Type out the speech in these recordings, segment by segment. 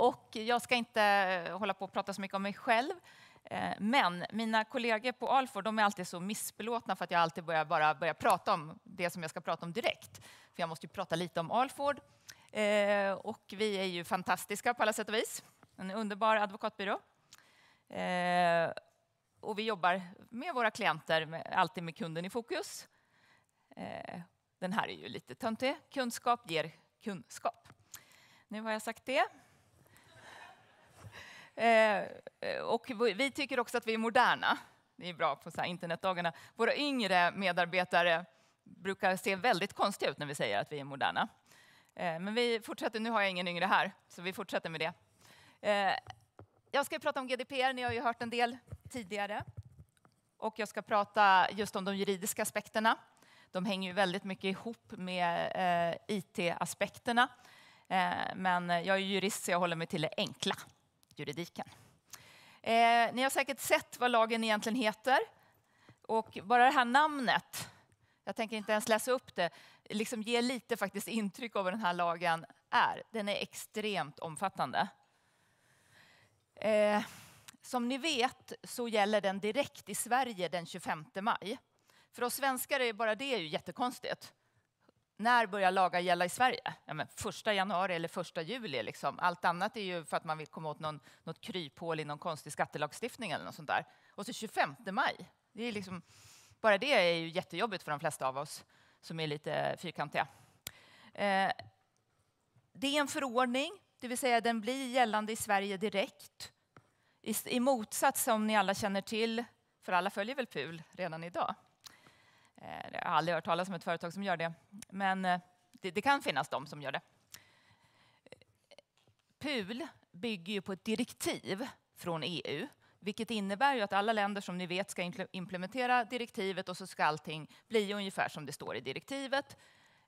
Och jag ska inte eh, hålla på och prata så mycket om mig själv. Eh, men mina kollegor på Alford de är alltid så missbelåtna för att jag alltid börjar bara börjar prata om det som jag ska prata om direkt. För jag måste ju prata lite om Alford. Eh, och vi är ju fantastiska på alla sätt och vis. En underbar advokatbyrå. och vi jobbar med våra klienter, alltid med kunden i fokus. den här är ju lite töntig. Kunskap ger kunskap. Nu har jag sagt det. Eh, och vi tycker också att vi är moderna. Det är bra på så internetdagarna. Våra yngre medarbetare brukar se väldigt konstiga ut när vi säger att vi är moderna. Eh, men vi fortsätter, nu har jag ingen yngre här, så vi fortsätter med det. Eh, jag ska prata om GDPR, ni har ju hört en del tidigare. Och jag ska prata just om de juridiska aspekterna. De hänger ju väldigt mycket ihop med eh, IT-aspekterna. Eh, men jag är jurist så jag håller mig till det enkla juridiken. Eh, ni har säkert sett vad lagen egentligen heter. Och bara det här namnet, jag tänker inte ens läsa upp det, liksom ger lite faktiskt intryck av vad den här lagen är. Den är extremt omfattande. Eh, som ni vet så gäller den direkt i Sverige den 25 maj. För oss svenskar är bara det ju jättekonstigt när börjar lagar gälla i Sverige? Ja, men första januari eller första juli. Liksom. Allt annat är ju för att man vill komma åt någon, något kryphål i någon konstig skattelagstiftning eller något sånt där. Och så 25 maj. Det är liksom, bara det är ju jättejobbigt för de flesta av oss som är lite fyrkantiga. Eh, det är en förordning, det vill säga den blir gällande i Sverige direkt. I, i motsats som ni alla känner till, för alla följer väl PUL redan idag. Eh, jag har aldrig hört talas om ett företag som gör det, men eh, det, det kan finnas de som gör det. PUL bygger ju på ett direktiv från EU, vilket innebär ju att alla länder som ni vet ska implementera direktivet och så ska allting bli ungefär som det står i direktivet.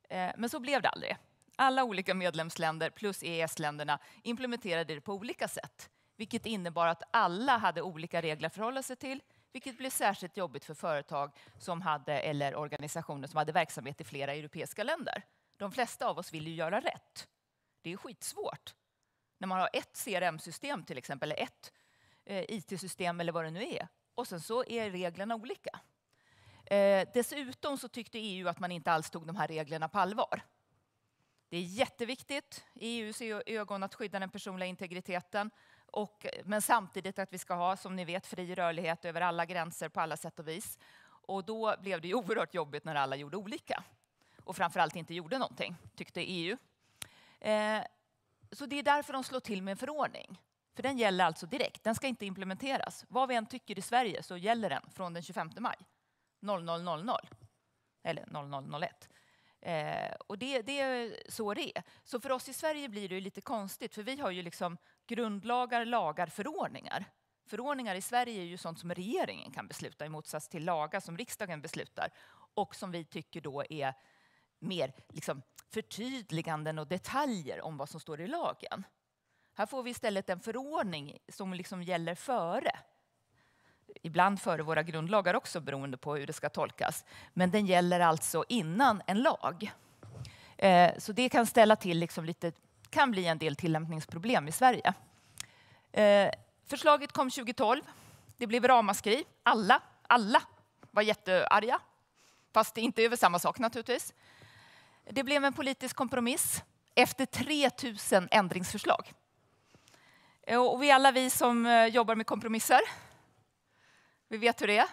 Eh, men så blev det aldrig. Alla olika medlemsländer plus EES-länderna implementerade det på olika sätt, vilket innebar att alla hade olika regler att förhålla sig till, vilket blev särskilt jobbigt för företag som hade, eller organisationer som hade verksamhet i flera europeiska länder. De flesta av oss vill ju göra rätt. Det är skitsvårt. När man har ett CRM-system till exempel, eller ett eh, IT-system eller vad det nu är. Och sen så är reglerna olika. Eh, dessutom så tyckte EU att man inte alls tog de här reglerna på allvar. Det är jätteviktigt i EUs ögon att skydda den personliga integriteten. Och, men samtidigt att vi ska ha, som ni vet, fri rörlighet över alla gränser på alla sätt och vis. Och då blev det ju oerhört jobbigt när alla gjorde olika. Och framförallt inte gjorde någonting, tyckte EU. Eh, så det är därför de slår till med en förordning. För den gäller alltså direkt, den ska inte implementeras. Vad vi än tycker i Sverige så gäller den från den 25 maj 00.00. Eller 00.01. Eh, och det, det, är så det är. Så för oss i Sverige blir det lite konstigt, för vi har ju liksom grundlagar, lagar, förordningar. Förordningar i Sverige är ju sånt som regeringen kan besluta i motsats till lagar som riksdagen beslutar och som vi tycker då är mer liksom, förtydliganden och detaljer om vad som står i lagen. Här får vi istället en förordning som liksom gäller före ibland före våra grundlagar också beroende på hur det ska tolkas. Men den gäller alltså innan en lag. Eh, så det kan ställa till liksom lite, kan bli en del tillämpningsproblem i Sverige. Eh, förslaget kom 2012. Det blev ramaskri. Alla, alla var jättearga. Fast inte över samma sak naturligtvis. Det blev en politisk kompromiss efter 3 000 ändringsförslag. Eh, och vi alla vi som jobbar med kompromisser vi vet hur det är.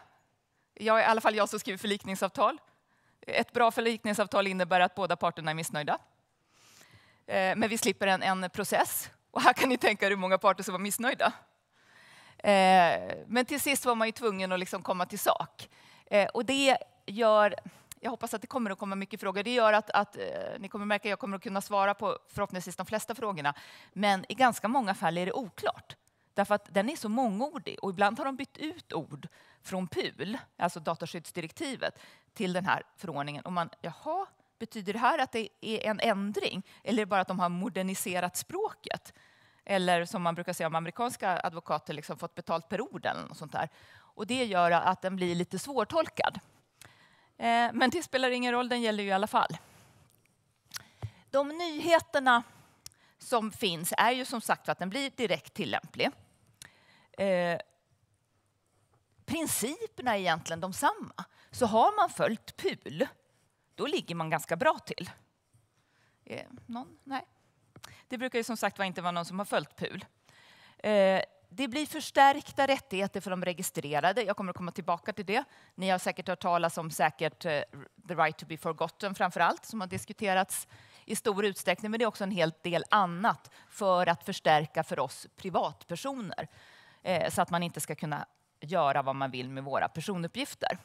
Jag, är I alla fall jag som skriver förlikningsavtal. Ett bra förlikningsavtal innebär att båda parterna är missnöjda. Eh, men vi slipper en, en process. Och här kan ni tänka er hur många parter som var missnöjda. Eh, men till sist var man ju tvungen att liksom komma till sak. Eh, och det gör jag hoppas att det kommer att komma mycket frågor. Det gör att, att ni kommer att märka att jag kommer att kunna svara på förhoppningsvis de flesta frågorna. Men i ganska många fall är det oklart. Därför att den är så mångordig och ibland har de bytt ut ord från PUL, alltså dataskyddsdirektivet, till den här förordningen. Och man, jaha, betyder det här att det är en ändring? Eller är det bara att de har moderniserat språket? Eller som man brukar säga om amerikanska advokater, liksom fått betalt per ord eller något sånt där. Och det gör att den blir lite svårtolkad. Eh, men det spelar ingen roll, den gäller ju i alla fall. De nyheterna som finns är ju som sagt att den blir direkt tillämplig. Eh, principerna är egentligen de samma. Så har man följt PUL, då ligger man ganska bra till. Eh, någon? Nej. Det brukar ju som sagt var inte vara någon som har följt PUL. Eh, det blir förstärkta rättigheter för de registrerade. Jag kommer att komma tillbaka till det. Ni har säkert hört talas om säkert eh, the right to be forgotten framför allt, som har diskuterats i stor utsträckning, men det är också en hel del annat för att förstärka för oss privatpersoner eh, så att man inte ska kunna göra vad man vill med våra personuppgifter.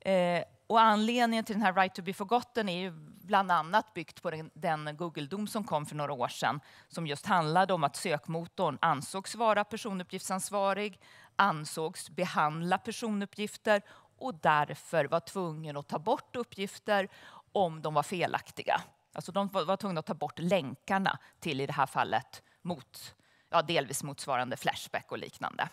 Eh, och anledningen till den här Right to be forgotten är ju bland annat byggt på den, den Google-dom som kom för några år sedan som just handlade om att sökmotorn ansågs vara personuppgiftsansvarig, ansågs behandla personuppgifter och därför var tvungen att ta bort uppgifter om de var felaktiga. Alltså de var tvungna att ta bort länkarna till, i det här fallet, mot, ja, delvis motsvarande Flashback och liknande.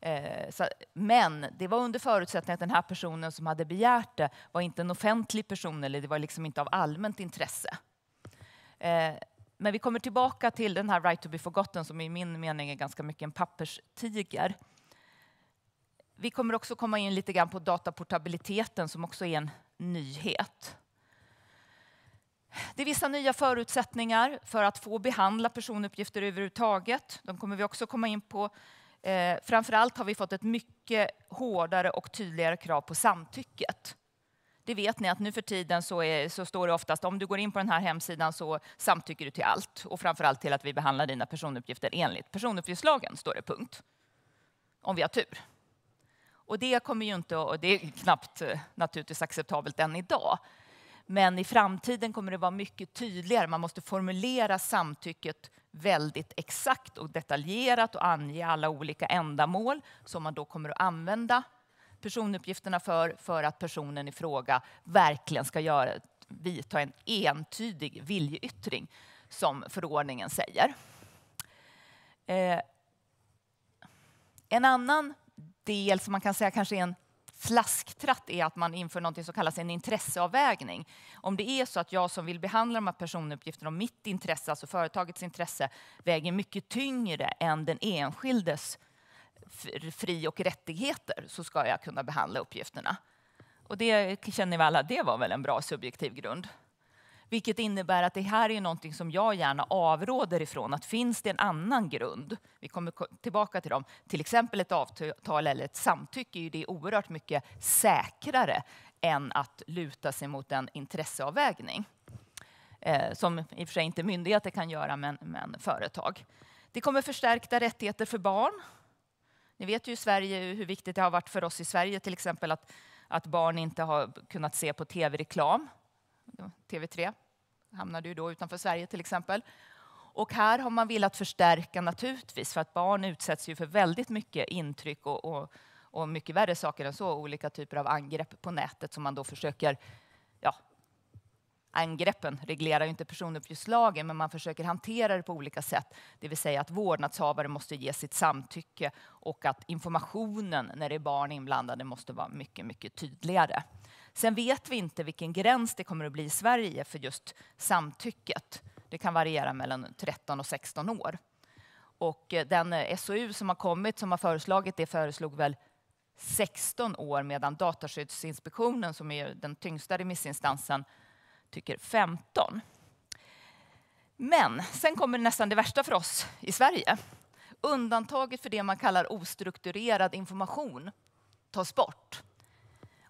Eh, så, men det var under förutsättning att den här personen som hade begärt det var inte en offentlig person eller det var liksom inte av allmänt intresse. Eh, men vi kommer tillbaka till den här Right to be forgotten som i min mening är ganska mycket en papperstiger. Vi kommer också komma in lite grann på dataportabiliteten som också är en nyhet. Det är vissa nya förutsättningar för att få behandla personuppgifter överhuvudtaget. De kommer vi också komma in på. Eh, Framför allt har vi fått ett mycket hårdare och tydligare krav på samtycket. Det vet ni att nu för tiden så, är, så, står det oftast om du går in på den här hemsidan så samtycker du till allt och framförallt till att vi behandlar dina personuppgifter enligt personuppgiftslagen, står det punkt. Om vi har tur. Och det kommer ju inte, och det är knappt eh, naturligtvis acceptabelt än idag. Men i framtiden kommer det vara mycket tydligare. Man måste formulera samtycket väldigt exakt och detaljerat och ange alla olika ändamål som man då kommer att använda personuppgifterna för, för att personen i fråga verkligen ska göra, vidta en entydig viljeyttring, som förordningen säger. Eh, en annan del som man kan säga kanske är en flasktratt är att man inför något som kallas en intresseavvägning. Om det är så att jag som vill behandla de här personuppgifterna om mitt intresse, alltså företagets intresse, väger mycket tyngre än den enskildes fri och rättigheter så ska jag kunna behandla uppgifterna. Och det känner vi alla, det var väl en bra subjektiv grund? Vilket innebär att det här är någonting som jag gärna avråder ifrån. Att finns det en annan grund, vi kommer tillbaka till dem, till exempel ett avtal eller ett samtycke, är det oerhört mycket säkrare än att luta sig mot en intresseavvägning. Eh, som i och för sig inte myndigheter kan göra, men, men företag. Det kommer förstärkta rättigheter för barn. Ni vet ju i Sverige hur viktigt det har varit för oss i Sverige till exempel att, att barn inte har kunnat se på tv-reklam. TV3 hamnade ju då utanför Sverige till exempel. Och här har man velat förstärka naturligtvis för att barn utsätts ju för väldigt mycket intryck och, och, och mycket värre saker än så, olika typer av angrepp på nätet som man då försöker ja, angreppen reglerar inte personuppgiftslagen, men man försöker hantera det på olika sätt. Det vill säga att vårdnadshavare måste ge sitt samtycke och att informationen när det är barn inblandade måste vara mycket, mycket tydligare. Sen vet vi inte vilken gräns det kommer att bli i Sverige för just samtycket. Det kan variera mellan 13 och 16 år. Och eh, den eh, SOU som har kommit som har föreslagit det föreslog väl 16 år medan Dataskyddsinspektionen, som är den tyngsta remissinstansen, tycker 15. Men sen kommer nästan det värsta för oss i Sverige. Undantaget för det man kallar ostrukturerad information tas bort.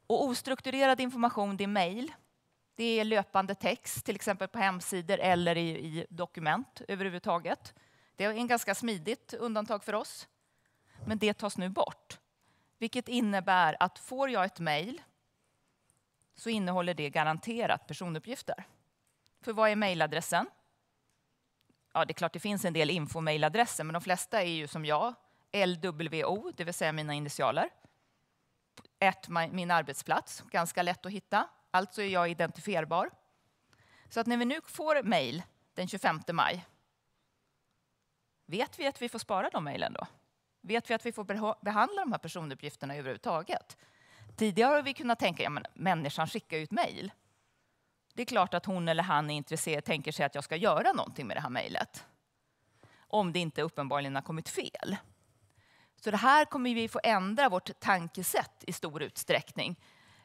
Och ostrukturerad information, det är mejl. Det är löpande text, till exempel på hemsidor eller i, i dokument överhuvudtaget. Det är en ganska smidigt undantag för oss. Men det tas nu bort. Vilket innebär att får jag ett mejl så innehåller det garanterat personuppgifter. För vad är mejladressen? Ja, det är klart det finns en del info mejladresser, men de flesta är ju som jag, LWO, det vill säga mina initialer ett, min arbetsplats, ganska lätt att hitta. Alltså är jag identifierbar. Så att när vi nu får mejl den 25 maj, vet vi att vi får spara de mejlen då? Vet vi att vi får behandla de här personuppgifterna överhuvudtaget? Tidigare har vi kunnat tänka, ja men människan skickar ju ett mejl. Det är klart att hon eller han är intresserad, tänker sig att jag ska göra någonting med det här mejlet. Om det inte uppenbarligen har kommit fel. Så det här kommer vi få ändra vårt tankesätt i stor utsträckning.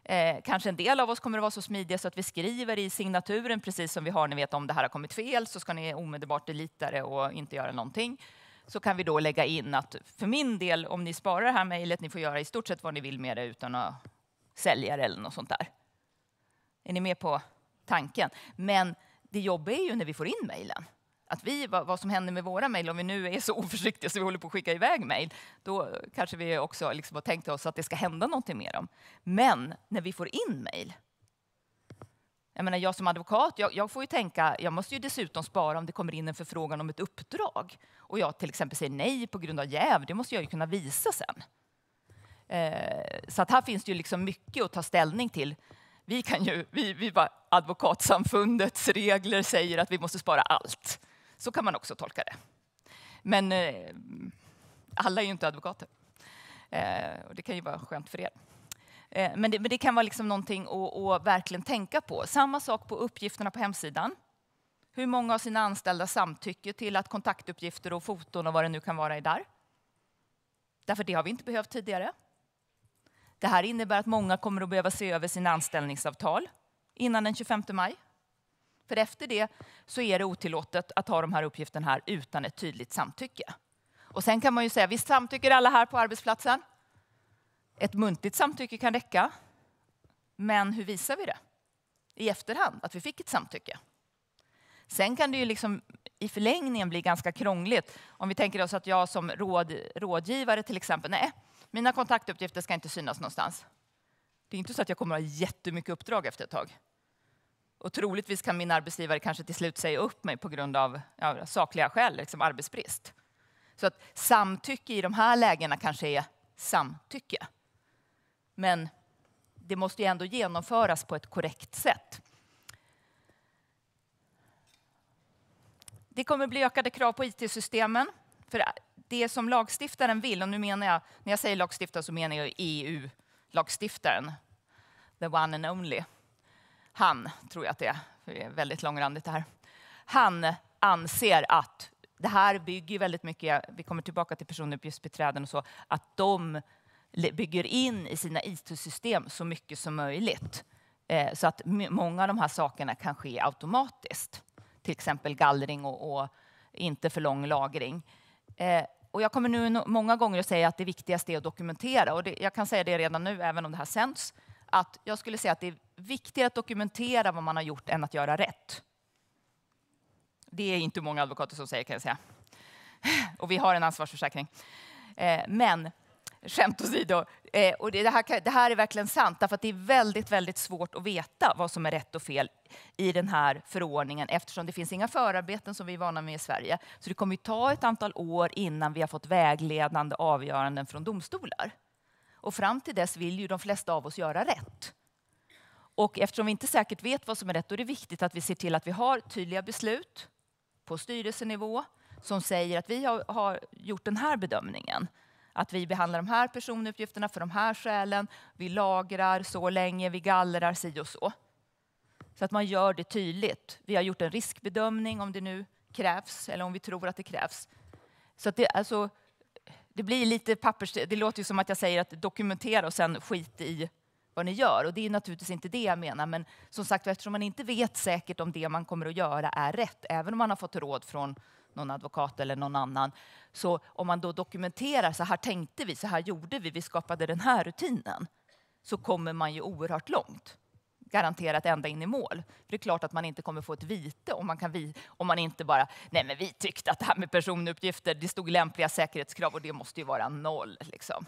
Eh, kanske en del av oss kommer att vara så smidiga så att vi skriver i signaturen precis som vi har, ni vet om det här har kommit fel så ska ni omedelbart delita det och inte göra någonting. Så kan vi då lägga in att för min del, om ni sparar det här mejlet, ni får göra i stort sett vad ni vill med det utan att sälja det eller något sånt där. Är ni med på tanken? Men det jobbiga är ju när vi får in mejlen att vi, vad, vad som händer med våra mejl, om vi nu är så oförsiktiga så vi håller på att skicka iväg mejl, då kanske vi också liksom har tänkt oss att det ska hända någonting med dem. Men när vi får in mejl, jag menar, jag som advokat, jag, jag, får ju tänka, jag måste ju dessutom spara om det kommer in en förfrågan om ett uppdrag och jag till exempel säger nej på grund av jäv, det måste jag ju kunna visa sen. Eh, så att här finns det ju liksom mycket att ta ställning till. Vi kan ju, vi, vi bara, advokatsamfundets regler säger att vi måste spara allt. Så kan man också tolka det. Men eh, alla är ju inte advokater. Eh, och det kan ju vara skönt för er. Eh, men, det, men, det, kan vara liksom någonting att, att, verkligen tänka på. Samma sak på uppgifterna på hemsidan. Hur många av sina anställda samtycker till att kontaktuppgifter och foton och vad det nu kan vara är där? Därför det har vi inte behövt tidigare. Det här innebär att många kommer att behöva se över sina anställningsavtal innan den 25 maj. För efter det så är det otillåtet att ha de här uppgifterna här utan ett tydligt samtycke. Och sen kan man ju säga, visst samtycker alla här på arbetsplatsen? Ett muntligt samtycke kan räcka. Men hur visar vi det i efterhand, att vi fick ett samtycke? Sen kan det ju liksom i förlängningen bli ganska krångligt. Om vi tänker oss att jag som råd, rådgivare till exempel, nej, mina kontaktuppgifter ska inte synas någonstans. Det är inte så att jag kommer att ha jättemycket uppdrag efter ett tag. Och troligtvis kan min arbetsgivare kanske till slut säga upp mig på grund av ja, sakliga skäl, liksom arbetsbrist. Så att samtycke i de här lägena kanske är samtycke. Men det måste ju ändå genomföras på ett korrekt sätt. Det kommer bli ökade krav på IT-systemen. För det som lagstiftaren vill, och nu menar jag, när jag säger lagstiftare så menar jag EU-lagstiftaren, the one and only han, tror jag att det är, för det är väldigt långrandigt det här. Han anser att det här bygger väldigt mycket, vi kommer tillbaka till personuppgiftsbiträden och så, att de bygger in i sina IT-system så mycket som möjligt. Eh, så att många av de här sakerna kan ske automatiskt. Till exempel gallring och, och inte för lång lagring. Eh, och jag kommer nu många gånger att säga att det viktigaste är att dokumentera. Och det, jag kan säga det redan nu, även om det här sänds att jag skulle säga att det är viktigare att dokumentera vad man har gjort än att göra rätt. Det är inte många advokater som säger kan jag säga. Och vi har en ansvarsförsäkring. Eh, men skämt åsido, eh, och det här, det här är verkligen sant, därför att det är väldigt, väldigt svårt att veta vad som är rätt och fel i den här förordningen eftersom det finns inga förarbeten som vi är vana med i Sverige. Så det kommer att ta ett antal år innan vi har fått vägledande avgöranden från domstolar. Och fram till dess vill ju de flesta av oss göra rätt. Och eftersom vi inte säkert vet vad som är rätt, då är det viktigt att vi ser till att vi har tydliga beslut på styrelsenivå som säger att vi har, har gjort den här bedömningen. Att vi behandlar de här personuppgifterna för de här skälen. Vi lagrar så länge, vi gallrar si och så. Så att man gör det tydligt. Vi har gjort en riskbedömning om det nu krävs eller om vi tror att det krävs. Så att det, alltså, det blir lite pappers... Det låter ju som att jag säger att dokumentera och sen skit i vad ni gör. Och det är naturligtvis inte det jag menar. Men som sagt, eftersom man inte vet säkert om det man kommer att göra är rätt, även om man har fått råd från någon advokat eller någon annan. Så om man då dokumenterar, så här tänkte vi, så här gjorde vi, vi skapade den här rutinen. Så kommer man ju oerhört långt garanterat ända in i mål. För det är klart att man inte kommer få ett vite om man, kan vi, om man inte bara, nej men vi tyckte att det här med personuppgifter, det stod lämpliga säkerhetskrav och det måste ju vara noll liksom.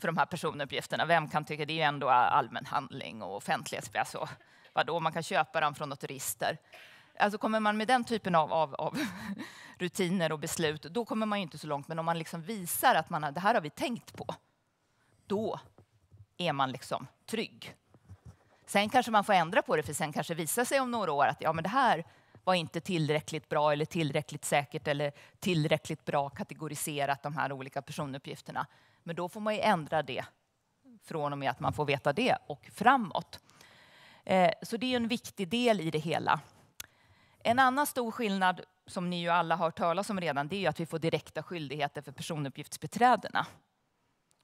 För de här personuppgifterna, vem kan tycka, det är ju ändå allmän handling och offentlighetsbegrepp. Alltså, vadå, man kan köpa dem från något register. Alltså kommer man med den typen av, av, av, rutiner och beslut, då kommer man inte så långt. Men om man liksom visar att man, det här har vi tänkt på, då är man liksom trygg. Sen kanske man får ändra på det, för sen kanske visar sig om några år att ja, men det här var inte tillräckligt bra eller tillräckligt säkert eller tillräckligt bra kategoriserat, de här olika personuppgifterna. Men då får man ju ändra det från och med att man får veta det och framåt. Eh, så det är en viktig del i det hela. En annan stor skillnad som ni ju alla har hört talas om redan, det är att vi får direkta skyldigheter för personuppgiftsbeträdena.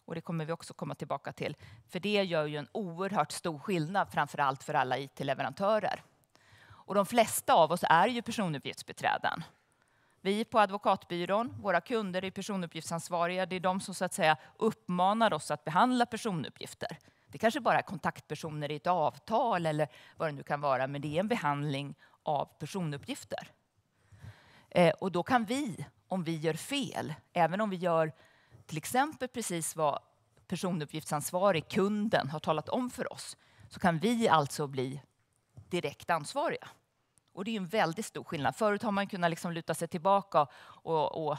Och det kommer vi också komma tillbaka till. För det gör ju en oerhört stor skillnad, framför allt för alla IT-leverantörer. Och de flesta av oss är ju personuppgiftsbeträden. Vi på advokatbyrån, våra kunder är personuppgiftsansvariga. Det är de som så att säga uppmanar oss att behandla personuppgifter. Det kanske bara är kontaktpersoner i ett avtal eller vad det nu kan vara, men det är en behandling av personuppgifter. Eh, och då kan vi, om vi gör fel, även om vi gör till exempel precis vad personuppgiftsansvarig, kunden, har talat om för oss så kan vi alltså bli direkt ansvariga. Och det är en väldigt stor skillnad. Förut har man kunnat liksom luta sig tillbaka och, och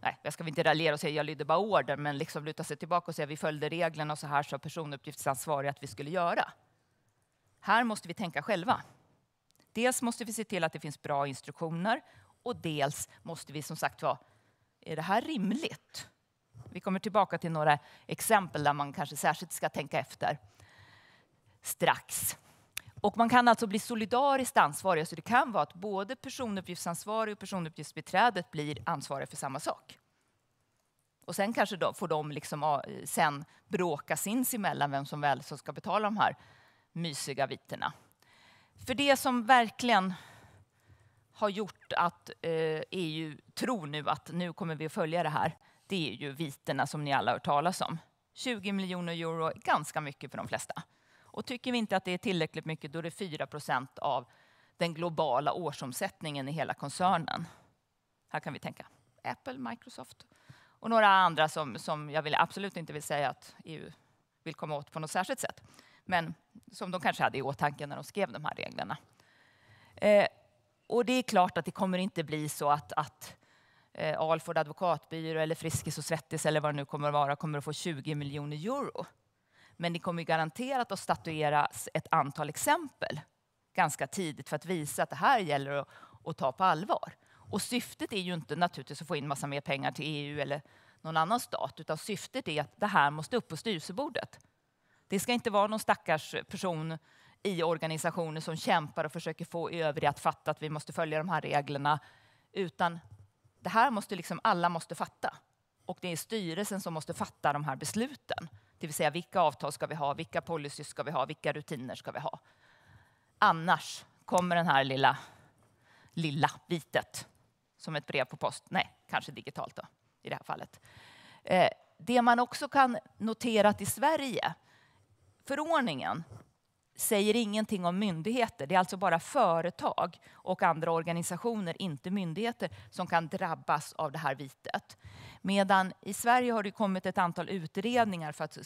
nej, jag ska inte raljera och säga jag lydde bara order, men liksom luta sig tillbaka och säga vi följde reglerna och så här sa personuppgiftsansvarig att vi skulle göra. Här måste vi tänka själva. Dels måste vi se till att det finns bra instruktioner och dels måste vi som sagt vara, är det här rimligt? Vi kommer tillbaka till några exempel där man kanske särskilt ska tänka efter strax. Och man kan alltså bli solidariskt ansvarig, så det kan vara att både personuppgiftsansvarig och personuppgiftsbiträdet blir ansvariga för samma sak. Och sen kanske då får de liksom sen bråka sinsemellan vem som väl ska betala de här mysiga viterna. För det som verkligen har gjort att EU eh, e tror nu att nu kommer vi att följa det här, det är ju viterna som ni alla hört talas om. 20 miljoner euro är ganska mycket för de flesta. Och tycker vi inte att det är tillräckligt mycket, då är det 4 procent av den globala årsomsättningen i hela koncernen. Här kan vi tänka Apple, Microsoft och några andra som, som jag vill, absolut inte vill säga att EU vill komma åt på något särskilt sätt. Men som de kanske hade i åtanke när de skrev de här reglerna. Eh, och det är klart att det kommer inte bli så att, att eh, Alford advokatbyrå eller Friskis och Svettis eller vad det nu kommer att vara kommer att få 20 miljoner euro. Men ni kommer garanterat att statuera ett antal exempel ganska tidigt för att visa att det här gäller att, att ta på allvar. Och syftet är ju inte naturligtvis att få in massa mer pengar till EU eller någon annan stat, utan syftet är att det här måste upp på styrelsebordet. Det ska inte vara någon stackars person i organisationer som kämpar och försöker få övriga att fatta att vi måste följa de här reglerna, utan det här måste liksom alla måste fatta. Och det är styrelsen som måste fatta de här besluten. Det vill säga vilka avtal ska vi ha, vilka policies ska vi ha, vilka rutiner ska vi ha. Annars kommer den här lilla, lilla bitet som ett brev på post. Nej, kanske digitalt då, i det här fallet. Eh, det man också kan notera att i Sverige, förordningen säger ingenting om myndigheter. Det är alltså bara företag och andra organisationer, inte myndigheter, som kan drabbas av det här vitet. Medan i Sverige har det kommit ett antal utredningar för att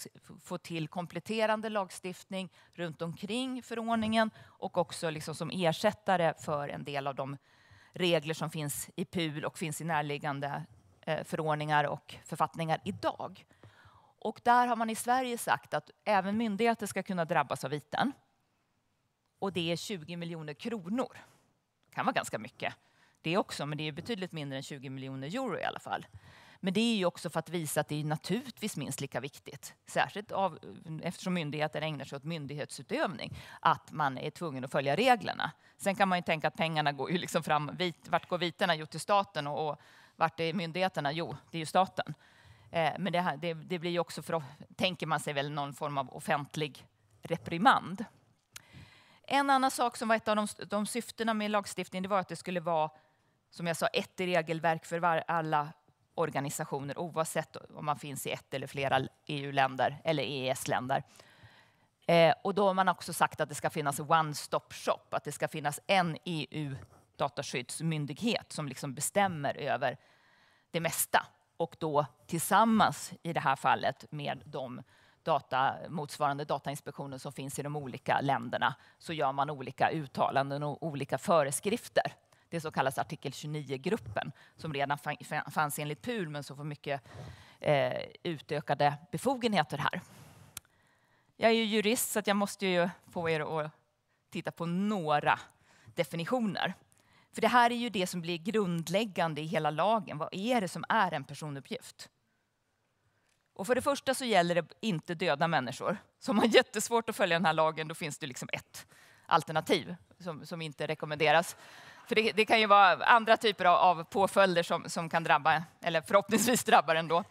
få till kompletterande lagstiftning runt omkring förordningen och också liksom som ersättare för en del av de regler som finns i PUL och finns i närliggande eh, förordningar och författningar idag. Och där har man i Sverige sagt att även myndigheter ska kunna drabbas av viten. Och det är 20 miljoner kronor. Det kan vara ganska mycket det också, men det är betydligt mindre än 20 miljoner euro i alla fall. Men det är ju också för att visa att det är naturligtvis minst lika viktigt, särskilt av, eftersom myndigheter ägnar sig åt myndighetsutövning, att man är tvungen att följa reglerna. Sen kan man ju tänka att pengarna går ju liksom fram, vit, vart går viterna? Jo, till staten och, och vart är myndigheterna? Jo, det är ju staten. Eh, men det, det, det blir också, för, tänker man sig väl, någon form av offentlig reprimand. En annan sak som var ett av de, de syftena med lagstiftningen det var att det skulle vara, som jag sa, ett regelverk för var, alla organisationer oavsett om man finns i ett eller flera EU-länder eller EES-länder. Eh, och då har man också sagt att det ska finnas one-stop-shop, att det ska finnas en EU-dataskyddsmyndighet som liksom bestämmer över det mesta och då tillsammans i det här fallet med de data, motsvarande datainspektioner som finns i de olika länderna så gör man olika uttalanden och olika föreskrifter. Det som kallas artikel 29-gruppen som redan fanns enligt PUL men som får mycket eh, utökade befogenheter här. Jag är ju jurist så jag måste ju få er att titta på några definitioner. För det här är ju det som blir grundläggande i hela lagen. Vad är det som är en personuppgift? Och för det första så gäller det inte döda människor. Så om man har jättesvårt att följa den här lagen, då finns det liksom ett alternativ som, som inte rekommenderas. För det, det, kan ju vara andra typer av, av påföljder som, som kan drabba, eller förhoppningsvis drabbar ändå.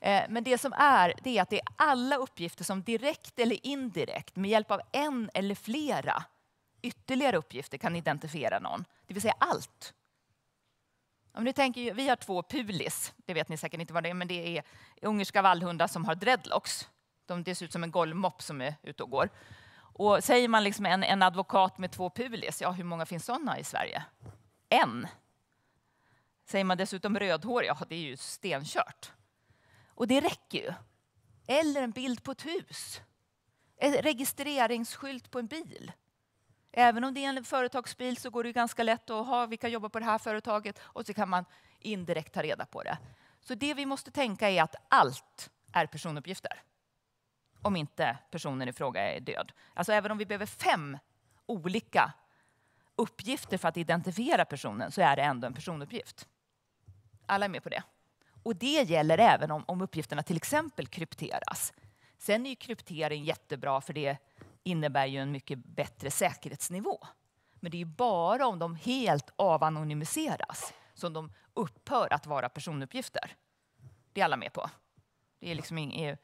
Eh, men det som är, det är att det är alla uppgifter som direkt eller indirekt med hjälp av en eller flera ytterligare uppgifter kan identifiera någon, det vill säga allt. Om ni tänker, vi har två pulis, det vet ni säkert inte vad det är, men det är ungerska vallhundar som har dreadlocks. De, det ser ut som en golvmopp som är ute och går. Och säger man liksom en, en advokat med två pulis, ja hur många finns sådana i Sverige? En. Säger man dessutom rödhårig, ja det är ju stenkört. Och det räcker ju. Eller en bild på ett hus. En registreringsskylt på en bil. Även om det är en företagsbil så går det ganska lätt att ha, vi kan jobba på det här företaget och så kan man indirekt ta reda på det. Så det vi måste tänka är att allt är personuppgifter. Om inte personen i fråga är död. Alltså även om vi behöver fem olika uppgifter för att identifiera personen så är det ändå en personuppgift. Alla är med på det. Och det gäller även om, om uppgifterna till exempel krypteras. Sen är kryptering jättebra för det innebär ju en mycket bättre säkerhetsnivå. Men det är bara om de helt avanonymiseras som de upphör att vara personuppgifter. Det är alla med på. Det är liksom ing-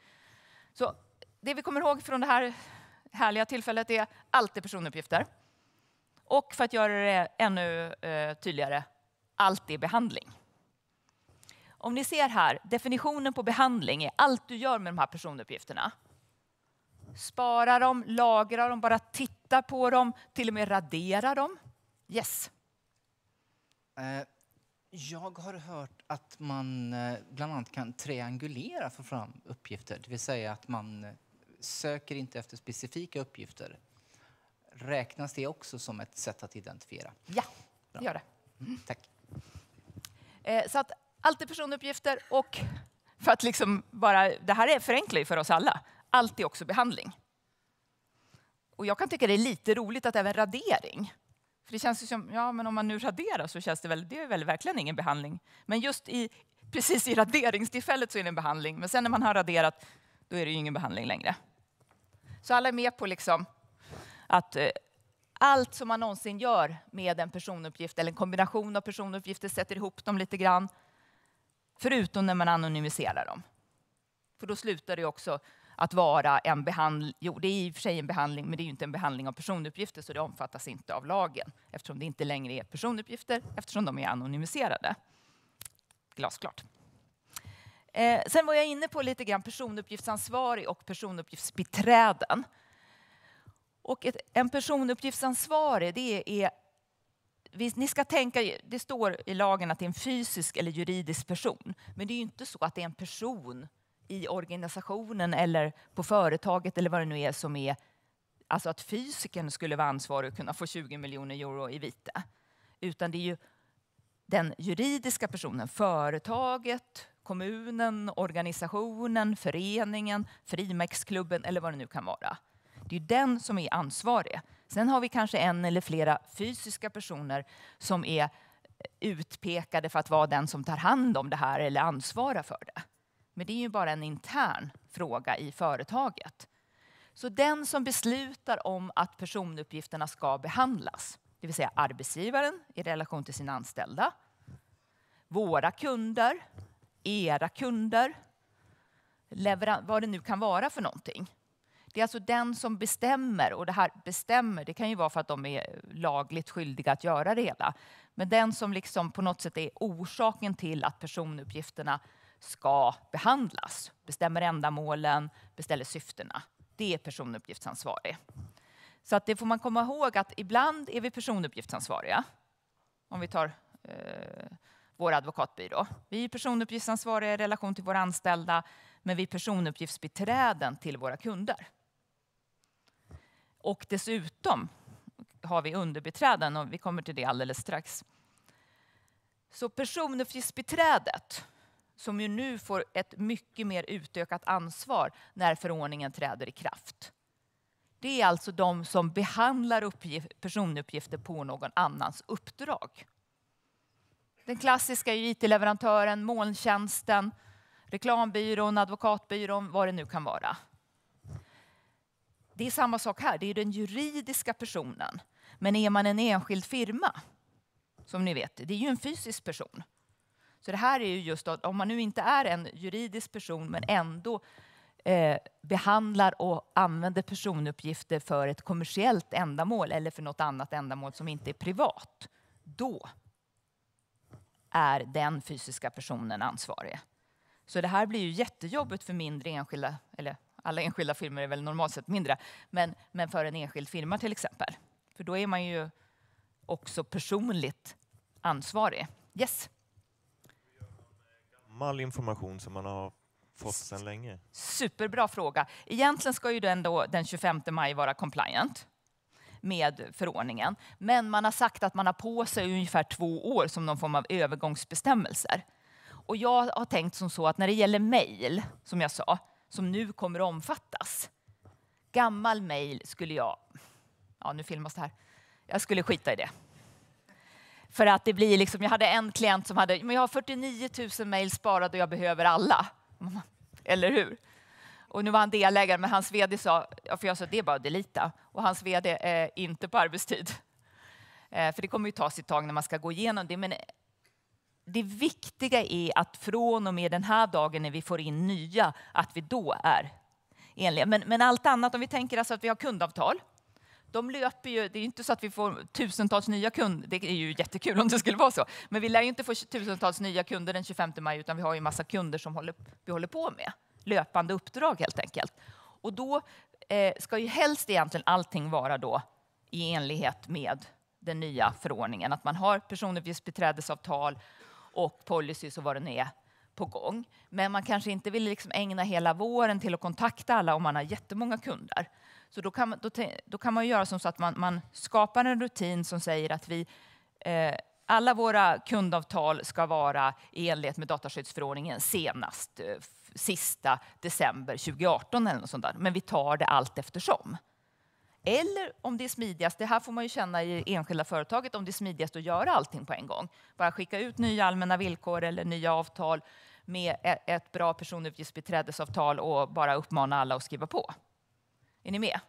Så det vi kommer ihåg från det här härliga tillfället är alltid personuppgifter. Och för att göra det ännu eh, tydligare, alltid behandling. Om ni ser här, definitionen på behandling är allt du gör med de här personuppgifterna spara dem, lagra dem, bara titta på dem, till och med radera dem. Yes. Eh, jag har hört att man eh, bland annat kan triangulera för fram uppgifter, det vill säga att man eh, söker inte efter specifika uppgifter. Räknas det också som ett sätt att identifiera? Ja, det gör det. Mm, tack. Så att alltid personuppgifter och för att liksom bara, det här är förenkling för oss alla allt är också behandling. Och jag kan tycka det är lite roligt att även radering, för det känns ju som, ja men om man nu raderar så känns det väl, det är väl verkligen ingen behandling. Men just i, precis i raderingstillfället så är det en behandling, men sen när man har raderat då är det ju ingen behandling längre. Så alla är med på liksom att eh, allt som man någonsin gör med en personuppgift eller en kombination av personuppgifter sätter ihop dem lite grann. Förutom när man anonymiserar dem. För då slutar det också att vara en behandling, jo det är i och för sig en behandling, men det är ju inte en behandling av personuppgifter, så det omfattas inte av lagen, eftersom det inte längre är personuppgifter, eftersom de är anonymiserade. Glasklart. Eh, sen var jag inne på lite grann personuppgiftsansvarig och personuppgiftsbiträden. Och ett, en personuppgiftsansvarig, det är ni ska tänka, det står i lagen att det är en fysisk eller juridisk person, men det är ju inte så att det är en person i organisationen eller på företaget eller vad det nu är som är, alltså att fysikern skulle vara ansvarig och kunna få 20 miljoner euro i vite. Utan det är ju den juridiska personen, företaget, kommunen, organisationen, föreningen, frimärksklubben eller vad det nu kan vara. Det är den som är ansvarig. Sen har vi kanske en eller flera fysiska personer som är utpekade för att vara den som tar hand om det här eller ansvarar för det. Men det är ju bara en intern fråga i företaget. Så den som beslutar om att personuppgifterna ska behandlas, det vill säga arbetsgivaren i relation till sina anställda, våra kunder, era kunder, vad det nu kan vara för någonting. Det är alltså den som bestämmer, och det här bestämmer, det kan ju vara för att de är lagligt skyldiga att göra det hela. Men den som liksom på något sätt är orsaken till att personuppgifterna ska behandlas. Bestämmer ändamålen, beställer syftena. Det är personuppgiftsansvarig. Så att det får man komma ihåg att ibland är vi personuppgiftsansvariga. Om vi tar eh, vår advokatbyrå. Vi är personuppgiftsansvariga i relation till våra anställda, men vi är personuppgiftsbiträden till våra kunder. Och dessutom har vi underbiträden och vi kommer till det alldeles strax. Så personuppgiftsbiträdet som ju nu får ett mycket mer utökat ansvar när förordningen träder i kraft. Det är alltså de som behandlar personuppgifter på någon annans uppdrag. Den klassiska IT-leverantören, molntjänsten, reklambyrån, advokatbyrån, vad det nu kan vara. Det är samma sak här, det är den juridiska personen. Men är man en enskild firma, som ni vet, det är ju en fysisk person. Så det här är ju just att om man nu inte är en juridisk person men ändå eh, behandlar och använder personuppgifter för ett kommersiellt ändamål eller för något annat ändamål som inte är privat, då är den fysiska personen ansvarig. Så det här blir ju jättejobbigt för mindre enskilda, eller alla enskilda firmor är väl normalt sett mindre, men, men för en enskild firma till exempel. För då är man ju också personligt ansvarig. Yes gammal information som man har fått sedan länge? Superbra fråga. Egentligen ska ju den, då, den 25 maj vara compliant med förordningen. Men man har sagt att man har på sig ungefär två år som någon form av övergångsbestämmelser. Och jag har tänkt som så att när det gäller mejl, som jag sa, som nu kommer omfattas. Gammal mejl skulle jag... Ja, nu filmas det här. Jag skulle skita i det. För att det blir liksom, jag hade en klient som hade, men jag har 49 000 mejl sparade och jag behöver alla. Eller hur? Och nu var han delägare, men hans vd sa, för jag sa det är bara att delita. Och hans vd är inte på arbetstid. Eh, för det kommer ju ta sitt tag när man ska gå igenom det. Men det viktiga är att från och med den här dagen när vi får in nya, att vi då är enliga. Men, men allt annat, om vi tänker alltså att vi har kundavtal, de löper ju, det är inte så att vi får tusentals nya kunder, det är ju jättekul om det skulle vara så, men vi lär ju inte få tusentals nya kunder den 25 maj, utan vi har ju massa kunder som håller, vi håller på med, löpande uppdrag helt enkelt. Och då eh, ska ju helst egentligen allting vara då i enlighet med den nya förordningen, att man har personuppgiftsbiträdesavtal och policies och vad det nu är på gång. Men man kanske inte vill liksom ägna hela våren till att kontakta alla om man har jättemånga kunder. Så då kan, då, då kan man göra så att man, man, skapar en rutin som säger att vi eh, alla våra kundavtal ska vara i enlighet med dataskyddsförordningen senast eh, sista december 2018 eller något sånt där. Men vi tar det allt eftersom. Eller om det är smidigast, det här får man ju känna i det enskilda företaget, om det är smidigast att göra allting på en gång. Bara skicka ut nya allmänna villkor eller nya avtal med e- ett bra personuppgiftsbiträdesavtal och bara uppmana alla att skriva på. Är ni med?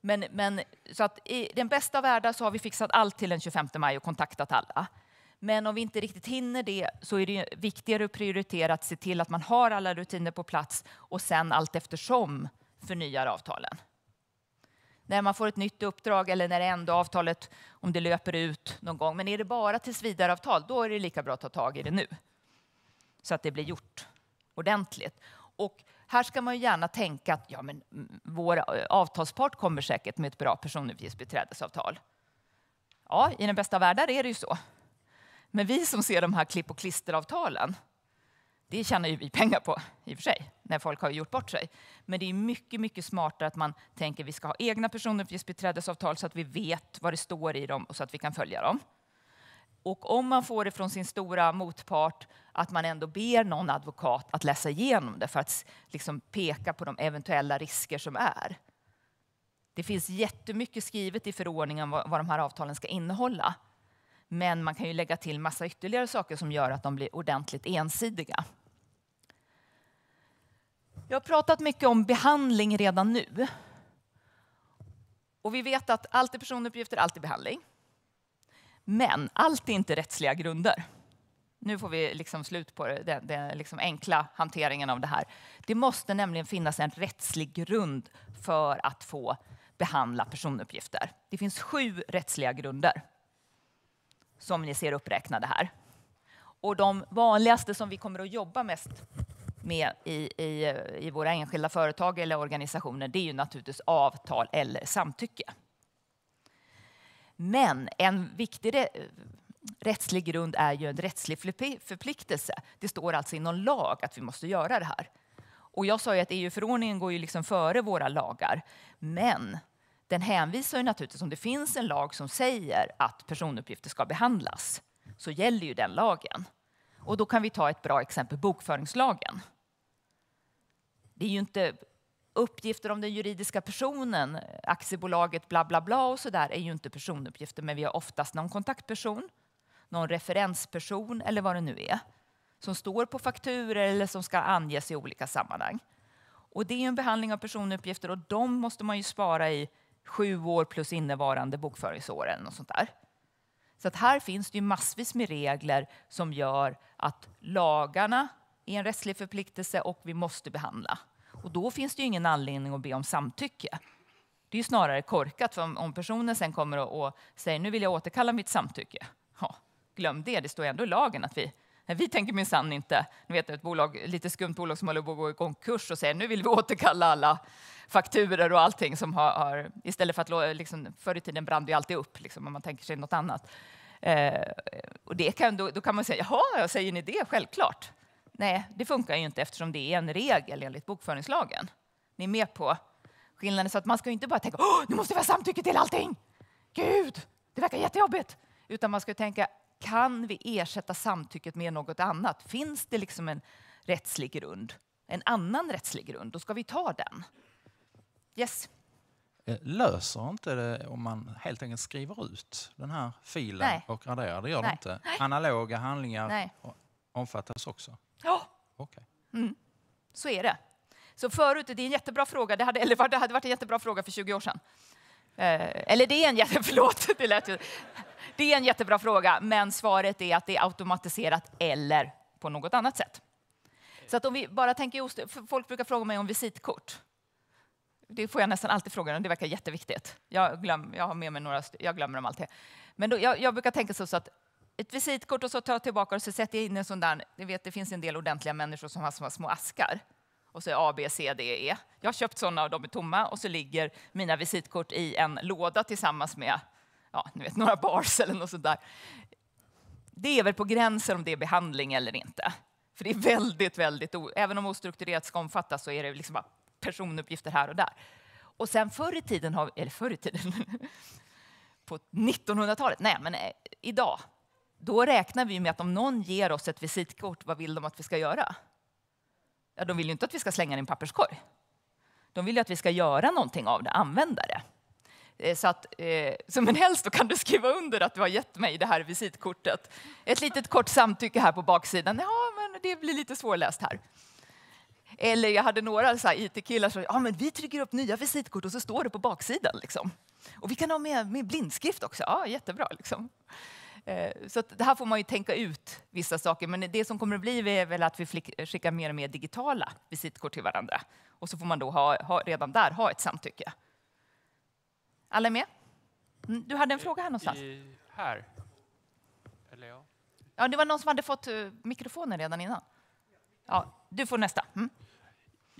Men, men, så att i den bästa av världar så har vi fixat allt till den 25 maj och kontaktat alla. Men om vi inte riktigt hinner det så är det viktigare att prioritera att se till att man har alla rutiner på plats och sen allt eftersom förnyar avtalen. När man får ett nytt uppdrag eller när ändå avtalet, om det löper ut någon gång. Men är det bara tillsvidareavtal, då är det lika bra att ta tag i det nu. Så att det blir gjort ordentligt. Och här ska man ju gärna tänka att ja, men vår eh, avtalspart kommer säkert med ett bra personuppgiftsbiträdesavtal. Ja, i den bästa världen är det ju så. Men vi som ser de här klipp och klisteravtalen, det tjänar ju vi pengar på i och för sig, när folk har gjort bort sig. Men det är mycket, mycket smartare att man tänker vi ska ha egna personuppgiftsbiträdesavtal så att vi vet vad det står i dem och så att vi kan följa dem. Och om man får det från sin stora motpart, att man ändå ber någon advokat att läsa igenom det för att liksom peka på de eventuella risker som är. Det finns jättemycket skrivet i förordningen vad, vad de här avtalen ska innehålla. Men man kan ju lägga till massa ytterligare saker som gör att de blir ordentligt ensidiga. Jag har pratat mycket om behandling redan nu. Och vi vet att allt är personuppgifter, allt är behandling. Men allt är inte rättsliga grunder. Nu får vi liksom slut på den, den liksom enkla hanteringen av det här. Det måste nämligen finnas en rättslig grund för att få behandla personuppgifter. Det finns sju rättsliga grunder som ni ser uppräknade här. Och de vanligaste som vi kommer att jobba mest med i, i, i våra enskilda företag eller organisationer, det är ju naturligtvis avtal eller samtycke. Men en viktig rättslig grund är ju en rättslig förpliktelse. Det står alltså i någon lag att vi måste göra det här. Och jag sa ju att EU-förordningen går ju liksom före våra lagar. Men den hänvisar ju naturligtvis om det finns en lag som säger att personuppgifter ska behandlas så gäller ju den lagen. Och då kan vi ta ett bra exempel, bokföringslagen. Det är ju inte uppgifter om den juridiska personen, aktiebolaget bla bla bla och så är ju inte personuppgifter, men vi har oftast någon kontaktperson, någon referensperson eller vad det nu är, som står på fakturer eller som ska anges i olika sammanhang. Och det är en behandling av personuppgifter och de måste man ju spara i sju år plus innevarande bokföringsår eller något sånt där. Så att här finns det ju massvis med regler som gör att lagarna är en rättslig förpliktelse och vi måste behandla. Och då finns det ju ingen anledning att be om samtycke. Det är ju snarare korkat, för om personen sen kommer och, och säger nu vill jag återkalla mitt samtycke. Ja, glöm det, det står ändå i lagen att vi vi tänker minsann inte, ni vet ett bolag, lite skumt bolag som håller på att gå i konkurs och säger nu vill vi återkalla alla fakturer och allting som har, har istället för att liksom, förr i tiden brann det ju alltid upp liksom, om man tänker sig något annat. Eh, och det kan, då, då, kan man säga, jaha, säger ni det? Självklart. Nej, det funkar ju inte eftersom det är en regel enligt bokföringslagen. Ni är med på skillnaden? Så att man ska inte bara tänka att nu måste vi ha samtycke till allting! Gud, det verkar jättejobbigt! Utan man ska tänka, kan vi ersätta samtycket med något annat? Finns det liksom en rättslig grund? En annan rättslig grund? Då ska vi ta den. Yes? Eh, löser inte det om man helt enkelt skriver ut den här filen Nej. och raderar? Det gör Nej. det inte. Analoga handlingar Nej. omfattas också. Ja. Okay. Mm. Så är det. Så förut, det är en jättebra fråga, det hade, eller det hade varit en jättebra fråga för 20 år sedan. Eh, eller det är en jätte, förlåt, det lät ju. Det är en jättebra fråga, men svaret är att det är automatiserat eller på något annat sätt. Så att om vi bara tänker, folk brukar fråga mig om visitkort. Det får jag nästan alltid frågan om, det verkar jätteviktigt. Jag, glöm, jag har med mig några, jag glömmer dem alltid. Men då, jag, jag brukar tänka så att ett visitkort och så tar jag tillbaka och så sätter jag in en sån där, ni vet det finns en del ordentliga människor som har små, små askar. Och så är A, B, C, D, E. Jag har köpt sådana och de är tomma och så ligger mina visitkort i en låda tillsammans med ja, ni vet, några bars eller något sånt där. Det är väl på gränsen om det är behandling eller inte. För det är väldigt, väldigt, även om ostrukturerat ska omfattas så är det liksom bara personuppgifter här och där. Och sen förr i tiden, har, eller förr i tiden, på 1900-talet, nej men eh, idag, då räknar vi med att om någon ger oss ett visitkort, vad vill de att vi ska göra? Ja, de vill ju inte att vi ska slänga det i en papperskorg. De vill ju att vi ska göra någonting av det, använda det. Eh, så att, eh, som en helst då kan du skriva under att du har gett mig det här visitkortet. Ett litet kort samtycke här på baksidan. Ja, men det blir lite svårläst här. Eller jag hade några IT-killar som ja, men vi trycker upp nya visitkort och så står det på baksidan. Liksom. Och vi kan ha med, med blindskrift också. Ja, jättebra. Liksom. Eh, så det här får man ju tänka ut vissa saker, men det som kommer att bli är väl att vi eh, skickar mer och mer digitala visitkort till varandra. Och så får man då ha, ha redan där ha ett samtycke. Alla är med? Mm, du hade en fråga här någonstans. I, här. Eller ja. ja, det var någon som hade fått eh, mikrofonen redan innan. Ja, du får nästa. Mm.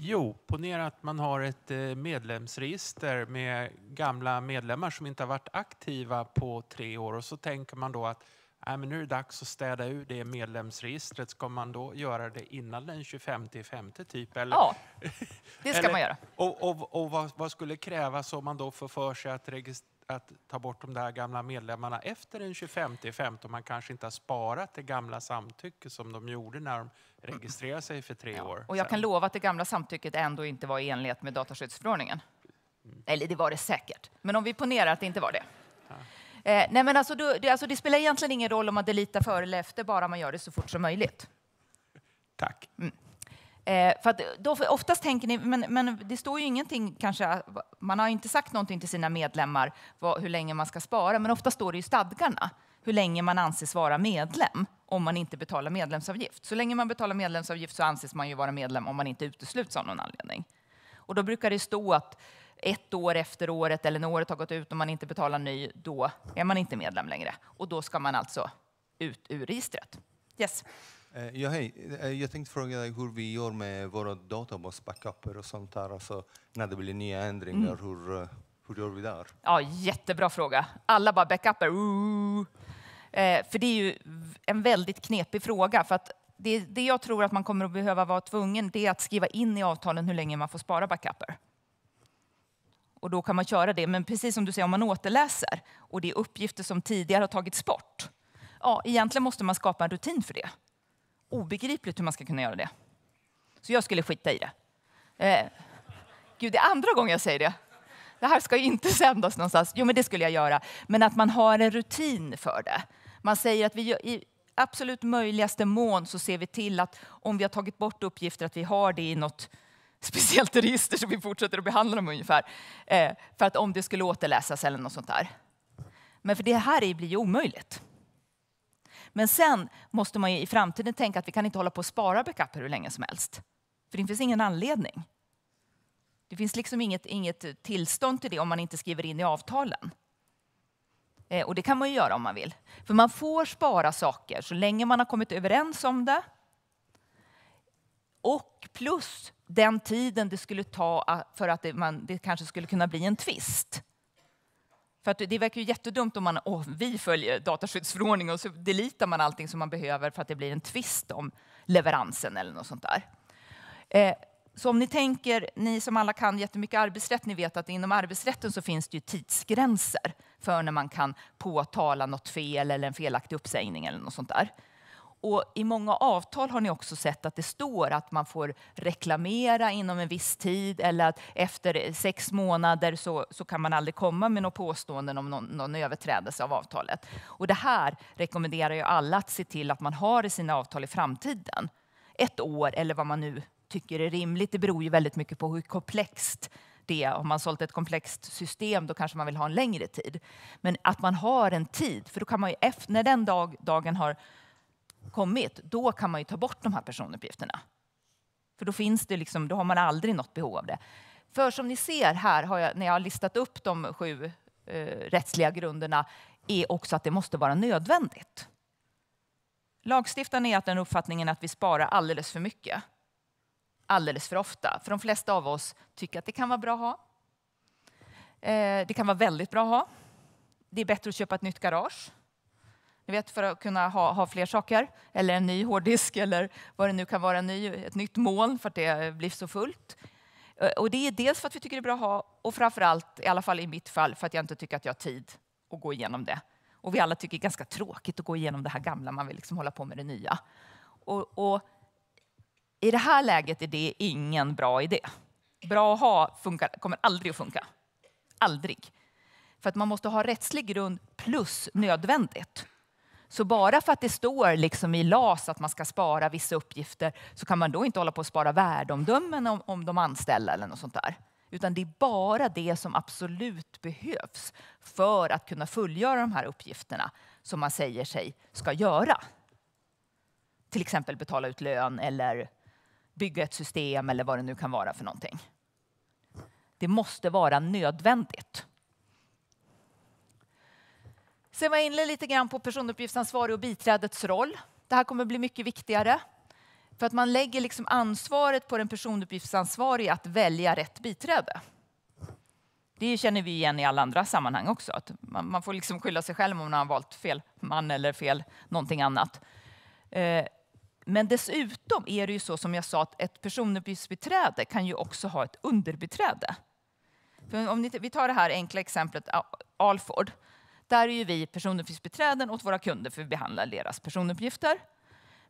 Jo, ponera att man har ett eh, medlemsregister med gamla medlemmar som inte har varit aktiva på tre år och så tänker man då att Nej, men nu är det dags att städa ur det medlemsregistret. Ska man då göra det innan den 25 5 typ? Eller? Ja, det ska eller, man göra. Och, och, och vad, vad, skulle krävas om man då får för sig att regist, att ta bort de där gamla medlemmarna efter den 25 femte man kanske inte har sparat det gamla samtycke som de gjorde när de registrerade sig för tre ja. år. Och jag sedan. kan lova att det gamla samtycket ändå inte var i enlighet med dataskyddsförordningen. Mm. Eller det var det säkert, men om vi ponerar att det inte var det. Ja. Eh, nej men alltså, du, det, alltså, det spelar egentligen ingen roll om man delitar före eller efter, bara man gör det så fort som möjligt. Tack. Mm. Eh, för då, oftast tänker ni, men, men det står ju ingenting kanske, man har inte sagt någonting till sina medlemmar vad, hur länge man ska spara, men ofta står det i stadgarna hur länge man anses vara medlem om man inte betalar medlemsavgift. Så länge man betalar medlemsavgift så anses man ju vara medlem om man inte utesluts av någon anledning. Och då brukar det stå att ett år efter året eller när året har gått ut och man inte betalar ny, då är man inte medlem längre. Och då ska man alltså ut ur registret. Yes. Eh, ja, hej. Eh, jag tänkte fråga dig hur vi gör med våra databasbackuper och sånt där, alltså när det blir nya ändringar. Mm. Hur, eh, hur gör vi där? Ja, jättebra fråga. Alla bara backuper. Eh, för det är ju en väldigt knepig fråga. För att det, det jag tror att man kommer att behöva vara tvungen det är att skriva in i avtalen hur länge man får spara backuper. Och då kan man köra det. Men precis som du säger, om man återläser och det är uppgifter som tidigare har tagits bort. Ja, egentligen måste man skapa en rutin för det obegripligt hur man ska kunna göra det. Så jag skulle skita i det. Eh, gud, det är andra gången jag säger det. Det här ska ju inte sändas någonstans. Jo, men det skulle jag göra. Men att man har en rutin för det. Man säger att vi i absolut möjligaste mån så ser vi till att om vi har tagit bort uppgifter att vi har det i något speciellt register som vi fortsätter att behandla dem ungefär. Eh, för att om det skulle återläsas eller något sånt där. Men för det här blir ju omöjligt. Men sen måste man i framtiden tänka att vi kan inte hålla på och spara backuper hur länge som helst. För det finns ingen anledning. Det finns liksom inget, inget tillstånd till det om man inte skriver in i avtalen. Eh, och det kan man ju göra om man vill. För man får spara saker så länge man har kommit överens om det. Och plus den tiden det skulle ta ah, för att det, man, det kanske skulle kunna bli en tvist. För att det verkar ju jättedumt om man, oh, vi följer dataskyddsförordningen och så delitar man allting som man behöver för att det blir en tvist om leveransen eller något sånt där. Eh, så om ni tänker, ni som alla kan jättemycket arbetsrätt, ni vet att inom arbetsrätten så finns det ju tidsgränser för när man kan påtala något fel eller en felaktig uppsägning eller något sånt där. Och I många avtal har ni också sett att det står att man får reklamera inom en viss tid eller att efter sex månader så, så kan man aldrig komma med något påståenden om någon, någon överträdelse av avtalet. Och det här rekommenderar ju alla att se till att man har i sina avtal i framtiden. Ett år eller vad man nu tycker är rimligt. Det beror ju väldigt mycket på hur komplext det är. Om man sålt ett komplext system då kanske man vill ha en längre tid. Men att man har en tid, för då kan man ju efter, när den dag, dagen har kommit, då kan man ju ta bort de här personuppgifterna. För då, finns det liksom, då har man aldrig något behov av det. För som ni ser här, har jag, när jag har listat upp de sju eh, rättsliga grunderna, är också att det måste vara nödvändigt. Lagstiftaren är att den uppfattningen att vi sparar alldeles för mycket. Alldeles för ofta. För de flesta av oss tycker att det kan vara bra att ha. Eh, det kan vara väldigt bra att ha. Det är bättre att köpa ett nytt garage ni vet, för att kunna ha, ha fler saker, eller en ny hårddisk eller vad det nu kan vara, en ny, ett nytt moln för att det blir så fullt. Eh, och det är dels för att vi tycker det är bra att ha och framförallt, i alla fall i mitt fall, för att jag inte tycker att jag har tid att gå igenom det. Och vi alla tycker det är ganska tråkigt att gå igenom det här gamla, man vill liksom hålla på med det nya. Och, och i det här läget är det ingen bra idé. Bra att ha funkar, kommer aldrig att funka. Aldrig. För att man måste ha rättslig grund plus nödvändigt. Så bara för att det står liksom i LAS att man ska spara vissa uppgifter så kan man då inte hålla på att spara värdeomdömen om, om de anställda eller något sånt där. Utan det är bara det som absolut behövs för att kunna fullgöra de här uppgifterna som man säger sig ska göra. Till exempel betala ut lön eller bygga ett system eller vad det nu kan vara för någonting. Det måste vara nödvändigt. Sen var jag inne lite grann på personuppgiftsansvarig och biträdets roll. Det här kommer bli mycket viktigare. För att man lägger liksom ansvaret på den personuppgiftsansvarige att välja rätt biträde. Det känner vi igen i alla andra sammanhang också. Att man, man får liksom skylla sig själv om man har valt fel man eller fel någonting annat. Eh, men dessutom är det ju så som jag sa att ett personuppgiftsbiträde kan ju också ha ett underbiträde. För om ni, vi tar det här enkla exemplet Alford. Där är ju vi personuppgiftsbiträden åt våra kunder för vi behandlar deras personuppgifter.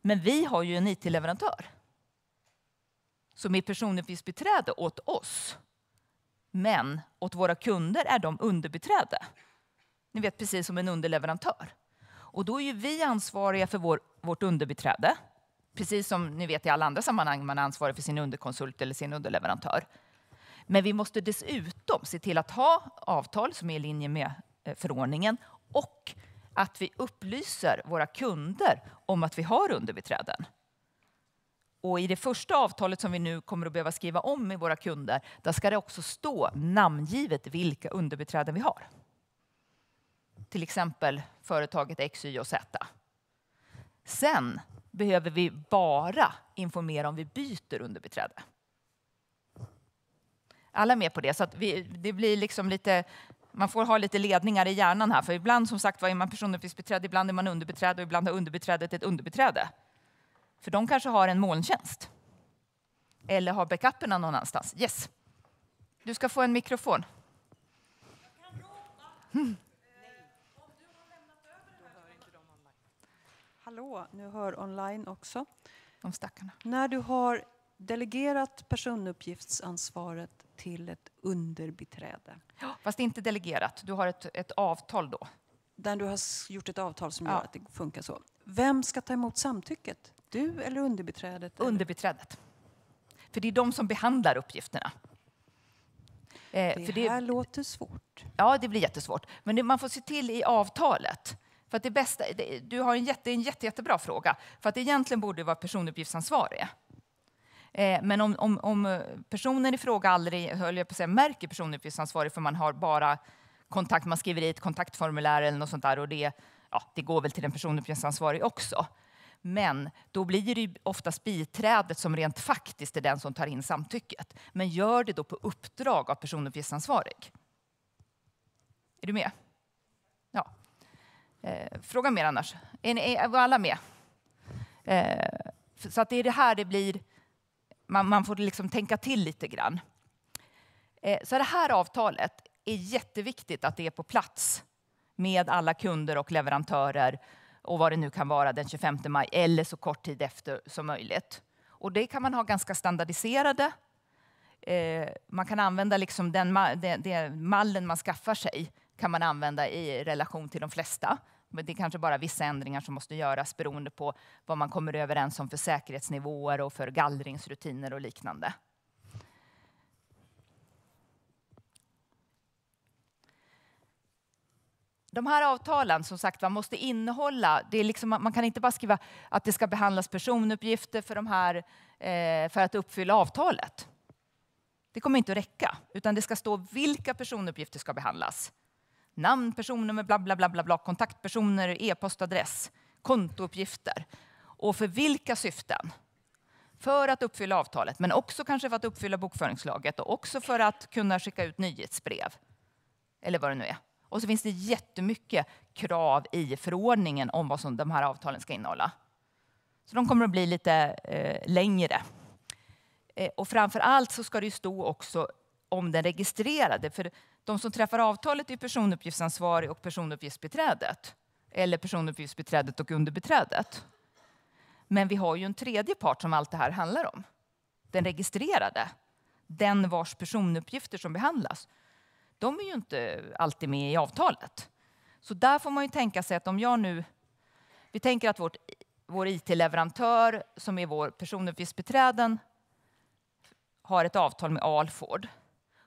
Men vi har ju en IT-leverantör som är personuppgiftsbiträde åt oss. Men åt våra kunder är de underbiträde. Ni vet, precis som en underleverantör. Och då är ju vi ansvariga för vår, vårt underbiträde. Precis som ni vet i alla andra sammanhang man är ansvarig för sin underkonsult eller sin underleverantör. Men vi måste dessutom se till att ha avtal som är i linje med förordningen och att vi upplyser våra kunder om att vi har underbiträden. Och I det första avtalet som vi nu kommer att behöva skriva om med våra kunder, där ska det också stå namngivet vilka underbiträden vi har. Till exempel företaget X, Y och Z. Sen behöver vi bara informera om vi byter underbiträde. Alla är med på det, så vi, det blir liksom lite man får ha lite ledningar i hjärnan här, för ibland som sagt var är man personuppgiftsbiträde, ibland är man underbiträde och ibland har underbiträdet ett underbiträde. För de kanske har en molntjänst. Eller har backuperna någon annanstans. Yes. Du ska få en mikrofon. Mm. Hallå, nu hör online också. De stackarna. När du har delegerat personuppgiftsansvaret till ett underbiträde. Fast inte delegerat, du har ett, ett avtal då? Där du har gjort ett avtal som gör ja. att det funkar så. Vem ska ta emot samtycket? Du eller underbiträdet? Underbiträdet. För det är de som behandlar uppgifterna. Eh, det, det här låter svårt. Ja, det blir jättesvårt. Men det, man får se till i avtalet. För att det bästa, det, du har en, jätte, en jätte, jättebra fråga. För att egentligen borde det vara personuppgiftsansvarig. Eh, men om, om, om, eh, personen i fråga aldrig, höll jag på att säga, märker personuppgiftsansvarig för man har bara kontakt, man skriver i ett kontaktformulär eller något sånt där och det, ja, det går väl till den personuppgiftsansvarig också. Men då blir det oftast biträdet som rent faktiskt är den som tar in samtycket. Men gör det då på uppdrag av personuppgiftsansvarig. Är du med? Ja. Eh, fråga mer annars. Är, ni, är alla med? Eh, så att det är det här det blir man, man får liksom tänka till lite grann. Eh, så det här avtalet är jätteviktigt att det är på plats med alla kunder och leverantörer och vad det nu kan vara den 25 maj eller så kort tid efter som möjligt. Och det kan man ha ganska standardiserade. Eh, man kan använda liksom den, den, den mallen man skaffar sig kan man använda i relation till de flesta det är kanske bara vissa ändringar som måste göras beroende på vad man kommer överens om för säkerhetsnivåer och för gallringsrutiner och liknande. De här avtalen som sagt man måste innehålla, det är liksom, man kan inte bara skriva att det ska behandlas personuppgifter för, de här, eh, för att uppfylla avtalet. Det kommer inte att räcka, utan det ska stå vilka personuppgifter ska behandlas Namn, personnummer, bla, bla, bla, bla, bla kontaktpersoner, e-postadress, kontouppgifter. Och för vilka syften? För att uppfylla avtalet, men också kanske för att uppfylla bokföringslaget och också för att kunna skicka ut nyhetsbrev. Eller vad det nu är. Och så finns det jättemycket krav i förordningen om vad som de här avtalen ska innehålla. Så de kommer att bli lite eh, längre. Eh, och framför allt så ska det stå också om den registrerade. För de som träffar avtalet är personuppgiftsansvarig och personuppgiftsbiträdet. Eller personuppgiftsbiträdet och underbiträdet. Men vi har ju en tredje part som allt det här handlar om. Den registrerade. Den vars personuppgifter som behandlas. De är ju inte alltid med i avtalet. Så där får man ju tänka sig att om jag nu... Vi tänker att vårt, vår IT-leverantör, som är vår personuppgiftsbiträden, har ett avtal med Alford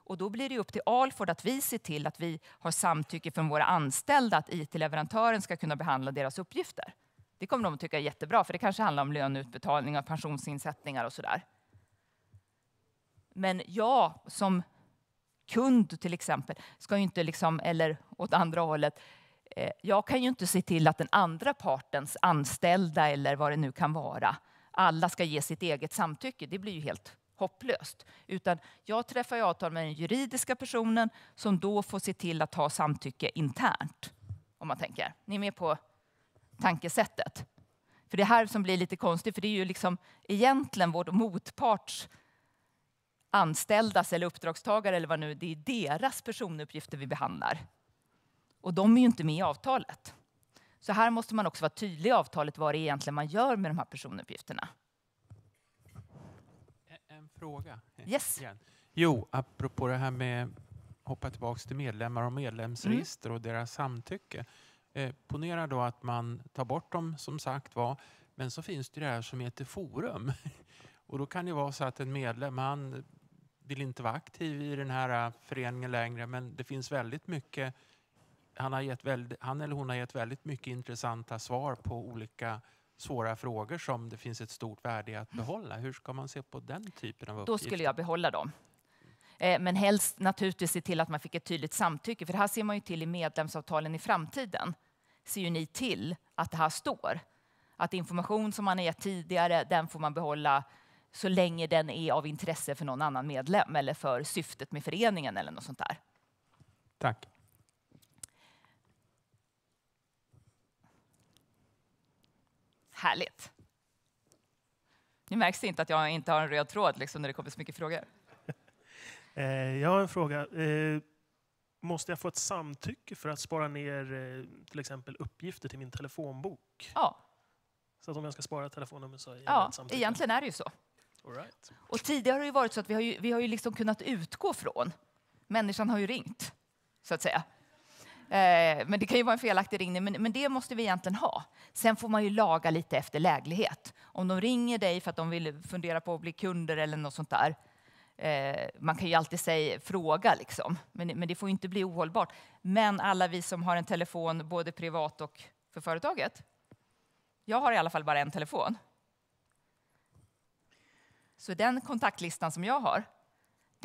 och då blir det upp till Alford att vi ser till att vi har samtycke från våra anställda att IT-leverantören ska kunna behandla deras uppgifter. Det kommer de att tycka är jättebra, för det kanske handlar om löneutbetalningar, pensionsinsättningar och sådär. Men jag som kund till exempel, ska ju inte liksom, eller åt andra hållet, eh, jag kan ju inte se till att den andra partens anställda eller vad det nu kan vara, alla ska ge sitt eget samtycke. Det blir ju helt hopplöst. Utan jag träffar avtal med den juridiska personen som då får se till att ha samtycke internt. Om man tänker. Ni är med på tankesättet? För det här som blir lite konstigt, för det är ju liksom egentligen vår motparts anställdas eller uppdragstagare eller vad nu, det är deras personuppgifter vi behandlar. Och de är ju inte med i avtalet. Så här måste man också vara tydlig i avtalet vad det är egentligen man gör med de här personuppgifterna fråga? Yes. Igen. Jo, apropå det här med att hoppa tillbaka till medlemmar och medlemsregister mm. och deras samtycke. Eh, ponera då att man tar bort dem som sagt var, men så finns det det här som heter forum. och då kan det vara så att en medlem, han vill inte vara aktiv i den här eh, föreningen längre, men det finns väldigt mycket han, har gett väldigt, han eller hon har gett väldigt mycket intressanta svar på olika svåra frågor som det finns ett stort värde i att mm. behålla. Hur ska man se på den typen av uppgifter? Då skulle jag behålla dem. Eh, men helst naturligtvis se till att man fick ett tydligt samtycke. För här ser man ju till i medlemsavtalen i framtiden. Ser ju ni till att det här står. Att information som man har gett tidigare, den får man behålla så länge den är av intresse för någon annan medlem eller för syftet med föreningen eller något sånt där. Tack. Härligt. Nu märks det inte att jag inte har en röd tråd liksom, när det kommer så mycket frågor. Eh, jag har en fråga. Eh, måste jag få ett samtycke för att spara ner eh, till exempel uppgifter till min telefonbok? Ja. Så att om jag ska spara telefonnummer så är ja, ett samtycke? Egentligen är det ju så. All right. Och tidigare har det varit så att vi har ju, vi har ju liksom kunnat utgå från, människan har ju ringt, så att säga. Eh, men det kan ju vara en felaktig ringning, men, men det måste vi egentligen ha. Sen får man ju laga lite efter läglighet. Om de ringer dig för att de vill fundera på att bli kunder eller något sånt där, eh, man kan ju alltid säga, fråga, liksom. men, men det får inte bli ohållbart. Men alla vi som har en telefon, både privat och för företaget. Jag har i alla fall bara en telefon. Så den kontaktlistan som jag har,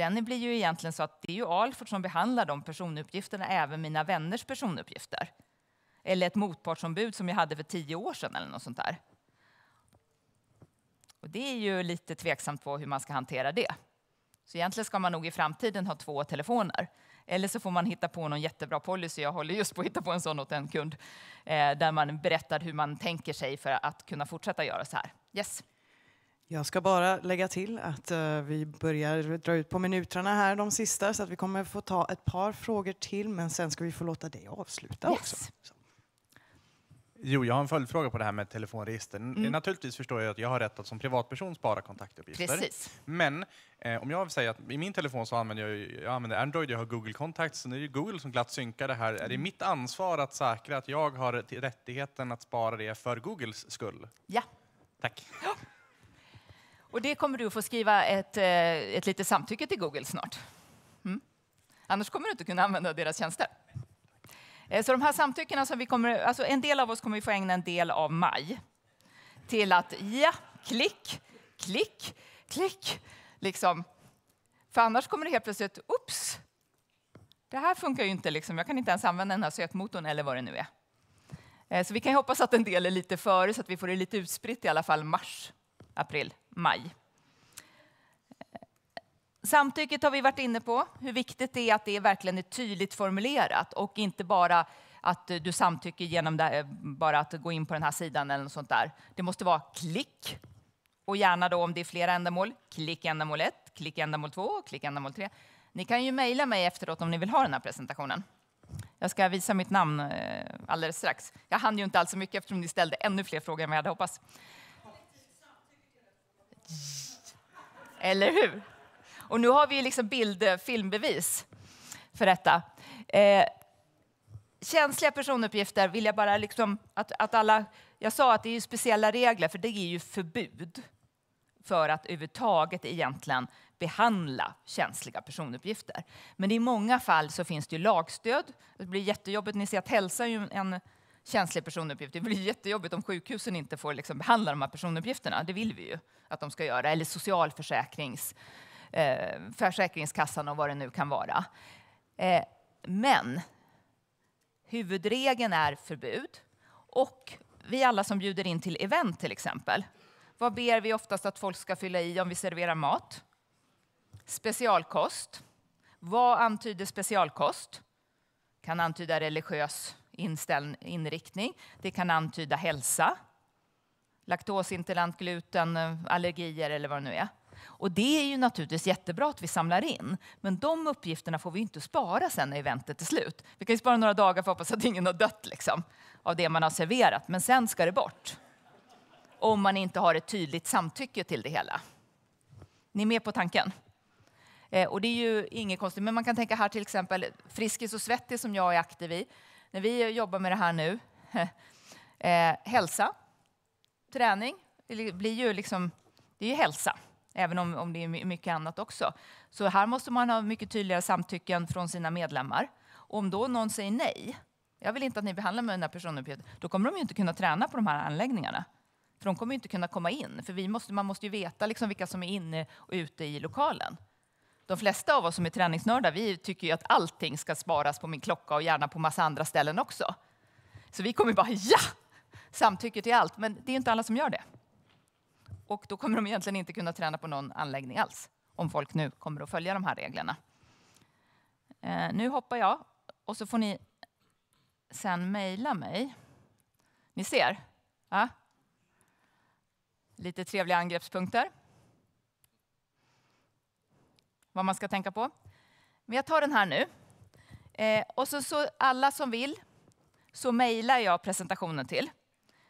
den blir ju egentligen så att det är ju Alford som behandlar de personuppgifterna, även mina vänners personuppgifter. Eller ett motpartsombud som jag hade för tio år sedan eller något sånt där. Och det är ju lite tveksamt på hur man ska hantera det. Så egentligen ska man nog i framtiden ha två telefoner. Eller så får man hitta på någon jättebra policy. Jag håller just på att hitta på en sån åt en kund. Eh, där man berättar hur man tänker sig för att kunna fortsätta göra så här. Yes. Jag ska bara lägga till att eh, vi börjar dra ut på minuterna här, de sista, så att vi kommer få ta ett par frågor till, men sen ska vi få låta dig avsluta yes. också. Jo, jag har en följdfråga på det här med telefonregister. Mm. Naturligtvis förstår jag att jag har rätt att som privatperson spara kontaktuppgifter. Precis. Men eh, om jag säger att i min telefon så använder jag, jag använder Android, jag har Google kontakt, så det är det Google som glatt synkar det här. Mm. Är det mm. mitt ansvar att säkra att jag har rättigheten att spara det för Googles skull? Ja. Tack. Ja. Och det kommer du få skriva ett, eh, ett litet samtycke till Google snart. Mm. Annars kommer du inte kunna använda deras tjänster. Eh, så de här samtyckena som vi kommer, alltså en del av oss kommer vi få ägna en del av maj till att ja, klick, klick, klick, liksom. För annars kommer det helt plötsligt, oops, det här funkar ju inte, liksom. jag kan inte ens använda den här sökmotorn eller vad det nu är. Eh, så vi kan hoppas att en del är lite före så att vi får det lite utspritt i alla fall mars april, maj. Samtycket har vi varit inne på, hur viktigt det är att det verkligen är tydligt formulerat och inte bara att du samtycker genom det, eh, bara att gå in på den här sidan eller något sånt där. Det måste vara klick och gärna då om det är flera ändamål. Klick ändamål 1, klick ändamål 2, klick ändamål 3. Ni kan ju mejla mig efteråt om ni vill ha den här presentationen. Jag ska visa mitt namn eh, alldeles strax. Jag hann ju inte alls så mycket eftersom ni ställde ännu fler frågor än vad jag hade hoppats. Eller hur? Och nu har vi liksom bild, eh, filmbevis för detta. Eh, känsliga personuppgifter vill jag bara liksom att, att alla... Jag sa att det är speciella regler, för det är ju förbud för att överhuvudtaget egentligen behandla känsliga personuppgifter. Men i många fall så finns det ju lagstöd. Det blir jättejobbigt. Ni ser att hälsa är en känsliga personuppgifter. Det blir jättejobbigt om sjukhusen inte får liksom behandla de här personuppgifterna. Det vill vi ju att de ska göra. Eller socialförsäkrings, eh, Försäkringskassan och vad det nu kan vara. Eh, men huvudregeln är förbud. Och vi alla som bjuder in till event till exempel. Vad ber vi oftast att folk ska fylla i om vi serverar mat? Specialkost. Vad antyder specialkost? Kan antyda religiös inriktning. Det kan antyda hälsa, laktosintolerant gluten, eh, allergier eller vad det nu är. Och det är ju naturligtvis jättebra att vi samlar in, men de uppgifterna får vi inte spara sen när eventet är slut. Vi kan ju spara några dagar för att hoppas att ingen har dött liksom, av det man har serverat, men sen ska det bort. Om man inte har ett tydligt samtycke till det hela. Ni är med på tanken? Eh, och det är ju inget konstigt, men man kan tänka här till exempel Friskis och Svettis som jag är aktiv i när vi jobbar med det här nu, eh, hälsa, träning, det blir ju liksom, det är ju hälsa, även om, om det är mycket annat också. Så här måste man ha mycket tydligare samtycken från sina medlemmar. Om då någon säger nej, jag vill inte att ni behandlar mig med mina personuppgifter, då kommer de ju inte kunna träna på de här anläggningarna. För de kommer ju inte kunna komma in, för vi måste, man måste ju veta liksom vilka som är inne och ute i lokalen. De flesta av oss som är träningsnördar, vi tycker ju att allting ska sparas på min klocka och gärna på massa andra ställen också. Så vi kommer bara ja, samtycke till allt, men det är inte alla som gör det. Och då kommer de egentligen inte kunna träna på någon anläggning alls, om folk nu kommer att följa de här reglerna. Eh, nu hoppar jag och så får ni sen mejla mig. Ni ser? Ja? Lite trevliga angreppspunkter vad man ska tänka på. Men jag tar den här nu. Eh, och så, så alla som vill så mejlar jag presentationen till.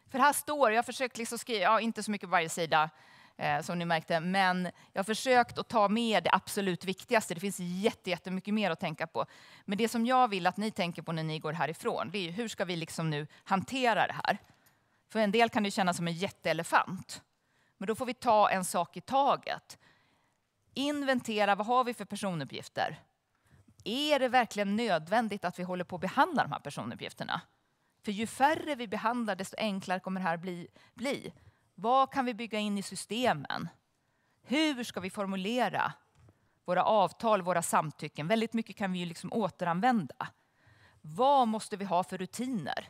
För här står, jag har försökt liksom skriva, ja, inte så mycket på varje sida eh, som ni märkte, men jag har försökt att ta med det absolut viktigaste. Det finns jätte, jättemycket mer att tänka på. Men det som jag vill att ni tänker på när ni går härifrån, det är hur ska vi liksom nu hantera det här? För en del kan det kännas som en jätteelefant. Men då får vi ta en sak i taget inventera vad har vi för personuppgifter. Är det verkligen nödvändigt att vi håller på att behandla de här personuppgifterna? För ju färre vi behandlar, desto enklare kommer det här bli. bli. Vad kan vi bygga in i systemen? Hur ska vi formulera våra avtal, våra samtycken? Väldigt mycket kan vi ju liksom återanvända. Vad måste vi ha för rutiner?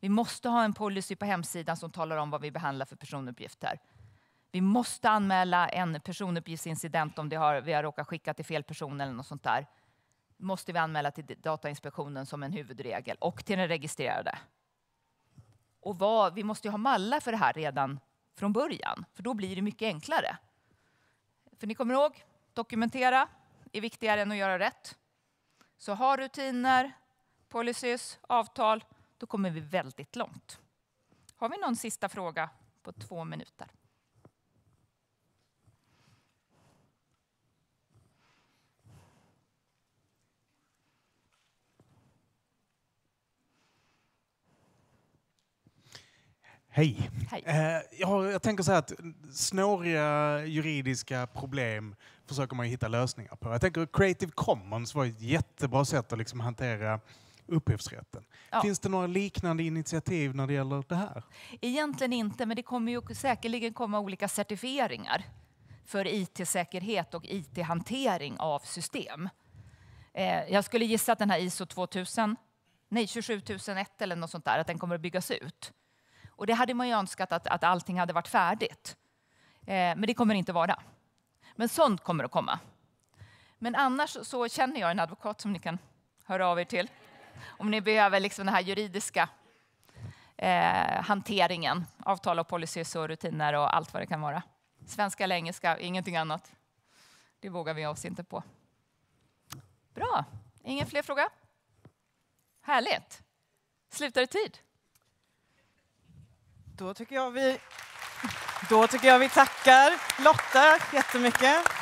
Vi måste ha en policy på hemsidan som talar om vad vi behandlar för personuppgifter. Vi måste anmäla en personuppgiftsincident om det har, vi har råkat skicka till fel person eller något sånt där. Måste vi anmäla till Datainspektionen som en huvudregel och till den registrerade. Och vad, vi måste ju ha mallar för det här redan från början, för då blir det mycket enklare. För ni kommer ihåg, dokumentera är viktigare än att göra rätt. Så ha rutiner, policies, avtal, då kommer vi väldigt långt. Har vi någon sista fråga på två minuter? Hej. Hej. Eh, jag, jag, tänker så här att snåriga juridiska problem försöker man hitta lösningar på. Jag tänker Creative Commons var ett jättebra sätt att liksom hantera upphovsrätten. Ja. Finns det några liknande initiativ när det gäller det här? Egentligen inte, men det kommer ju säkerligen komma olika certifieringar för IT-säkerhet och IT-hantering av system. Eh, jag skulle gissa att den här ISO 2000, nej 27001 eller något sånt där, att den kommer att byggas ut. Och det hade man ju önskat att, att allting hade varit färdigt. Eh, men det kommer det inte vara. Men sånt kommer att komma. Men annars så känner jag en advokat som ni kan höra av er till om ni behöver liksom den här juridiska eh, hanteringen, avtal och policies och rutiner och allt vad det kan vara. Svenska eller engelska, ingenting annat. Det vågar vi oss inte på. Bra. Ingen fler fråga? Härligt. Slutar i tid. Då tycker jag vi, då tycker jag vi tackar Lotta jättemycket.